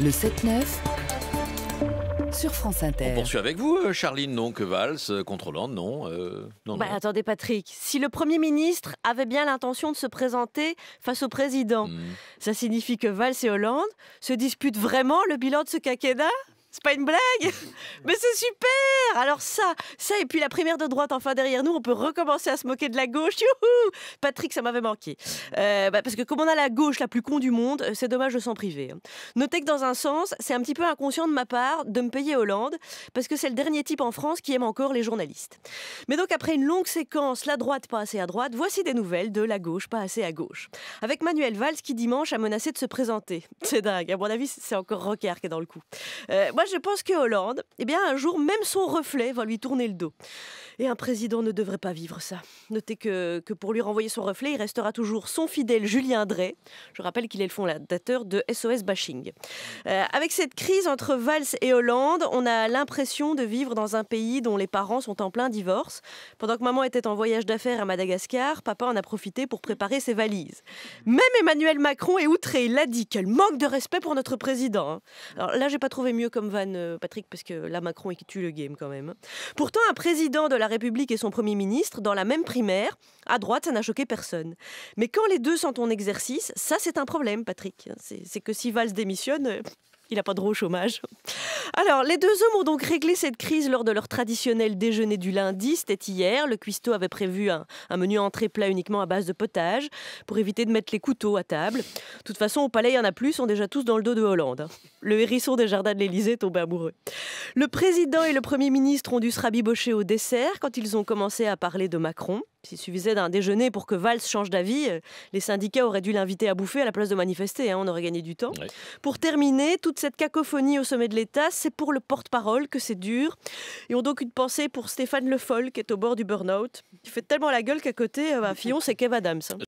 Le 7-9 sur France Inter. On poursuit avec vous, euh, Charline, que Valls, euh, contre Hollande, euh, bah, non, Attendez, Patrick, si le Premier ministre avait bien l'intention de se présenter face au président, hmm. ça signifie que Valls et Hollande se disputent vraiment le bilan de ce quinquennat c'est pas une blague Mais c'est super Alors ça, ça, et puis la primaire de droite, enfin derrière nous, on peut recommencer à se moquer de la gauche. Youhou Patrick, ça m'avait manqué. Euh, bah, parce que comme on a la gauche la plus con du monde, euh, c'est dommage de s'en priver. Hein. Notez que dans un sens, c'est un petit peu inconscient de ma part de me payer Hollande, parce que c'est le dernier type en France qui aime encore les journalistes. Mais donc après une longue séquence, la droite pas assez à droite, voici des nouvelles de la gauche pas assez à gauche. Avec Manuel Valls qui dimanche a menacé de se présenter. C'est dingue, à mon avis c'est encore Rocker qui est dans le coup. Euh, je pense que Hollande, eh bien, un jour, même son reflet va lui tourner le dos. Et un président ne devrait pas vivre ça. Notez que, que pour lui renvoyer son reflet, il restera toujours son fidèle Julien Drey. Je rappelle qu'il est le fondateur de SOS Bashing. Euh, avec cette crise entre Valls et Hollande, on a l'impression de vivre dans un pays dont les parents sont en plein divorce. Pendant que maman était en voyage d'affaires à Madagascar, papa en a profité pour préparer ses valises. Même Emmanuel Macron est outré. Il l'a dit. Quel manque de respect pour notre président. Hein. Alors là, j'ai pas trouvé mieux comme euh, Patrick, parce que là, Macron, il tue le game quand même. Pourtant, un président de la République et son Premier ministre, dans la même primaire, à droite, ça n'a choqué personne. Mais quand les deux sont en exercice, ça, c'est un problème, Patrick. C'est que si Valls démissionne, euh, il n'a pas droit au chômage. Alors, les deux hommes ont donc réglé cette crise lors de leur traditionnel déjeuner du lundi. C'était hier. Le cuistot avait prévu un, menu entrée plat uniquement à base de potage pour éviter de mettre les couteaux à table. De toute façon, au palais, il y en a plus. sont déjà tous dans le dos de Hollande. Le hérisson des jardins de l'Élysée tombé amoureux. Le président et le premier ministre ont dû se rabibocher au dessert quand ils ont commencé à parler de Macron. S'il suffisait d'un déjeuner pour que Valls change d'avis, euh, les syndicats auraient dû l'inviter à bouffer à la place de manifester. Hein, on aurait gagné du temps. Pour terminer, toute cette cacophonie au sommet de l'État, c'est pour le porte-parole que c'est dur. Ils ont donc une pensée pour Stéphane Le Foll, qui est au bord du burn-out. Il fait tellement la gueule qu'à côté, à euh, bah, Fillon, c'est Kev Adams. Hein.